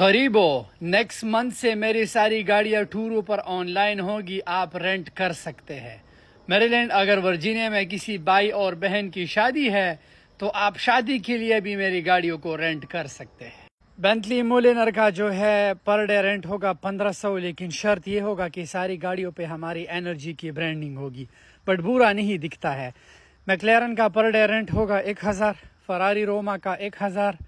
गरीबो next month से मेरी सारी गाड़ियां टूरों पर ऑनलाइन होगी आप रेंट कर सकते हैं मेरीलैंड अगर वर्जीनिया में किसी भाई और बहन की शादी है तो आप शादी के लिए भी मेरी गाड़ियों को रेंट कर सकते हैं बेंतली मोलिनर का जो है पर डे रेंट होगा पंद्रह सौ लेकिन शर्त ये होगा कि सारी गाड़ियों पे हमारी एनर्जी की ब्रांडिंग होगी बट बुरा नहीं दिखता है मैकलेरन का पर डे रेंट होगा एक हज़ार फरारी रोमा का एक हज़ार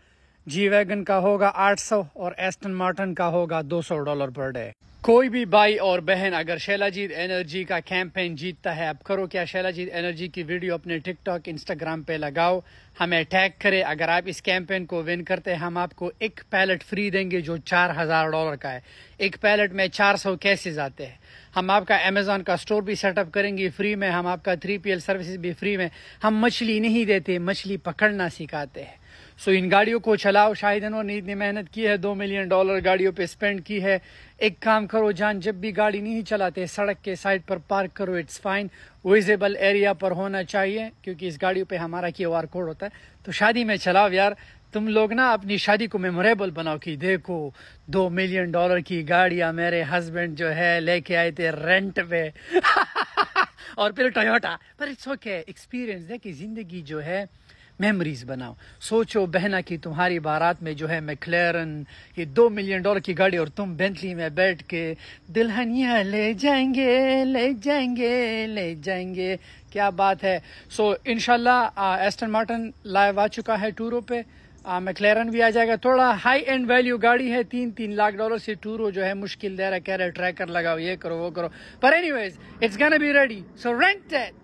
जी वैगन का होगा 800 और एस्टन मार्टन का होगा 200 डॉलर पर डे कोई भी भाई और बहन अगर शैलाजीत एनर्जी का कैंपेन जीतता है अब करो क्या शैलाजीत एनर्जी की वीडियो अपने टिकटॉक इंस्टाग्राम पे लगाओ हमें टैग करें अगर आप इस कैंपेन को विन करते हैं हम आपको एक पैलेट फ्री देंगे जो चार हजार डॉलर का है एक पैलेट में 400 केसेस आते हैं हम आपका अमेजोन का स्टोर भी सेटअप करेंगे फ्री में हम आपका थ्री पी सर्विसेज भी फ्री में हम मछली नहीं देते मछली पकड़ना सिखाते हैं सो इन गाड़ियों को चलाओ शाहिद अनवर ने इतनी मेहनत की है दो मिलियन डॉलर गाड़ियों पे स्पेंड की है एक काम करो जान जब भी गाड़ी नहीं चलाते सड़क के साइड पर पार्क करो इट्स फाइन विजिबल एरिया पर होना चाहिए क्योंकि इस गाड़ियों पे हमारा क्यू आर कोड होता है तो शादी में चलाओ यार तुम लोग ना अपनी शादी को मेमोरेबल बनाओ कि देखो दो मिलियन डॉलर की गाड़िया मेरे हस्बैंड जो है लेके आए थे रेंट पे और फिर टोयोटा पर इट्स ओके एक्सपीरियंस है कि ज़िंदगी जो है मेमोरीज बनाओ सोचो बहना कि तुम्हारी बारात में जो है मैक्लेरन ये दो मिलियन डॉलर की गाड़ी और तुम बेंटली में बैठ के दुल्हनिया ले जाएंगे ले जाएंगे ले जाएंगे क्या बात है सो so, इनशाला एस्टन मार्टन लाइव आ चुका है टूरों पे मैकलेरन भी आ जाएगा थोड़ा हाई एंड वैल्यू गाड़ी है तीन तीन लाख डॉलर से टूर जो है मुश्किल दे रहा है कह रहे ट्रैकर लगाओ ये करो वो करो पर anyways it's gonna be ready so rent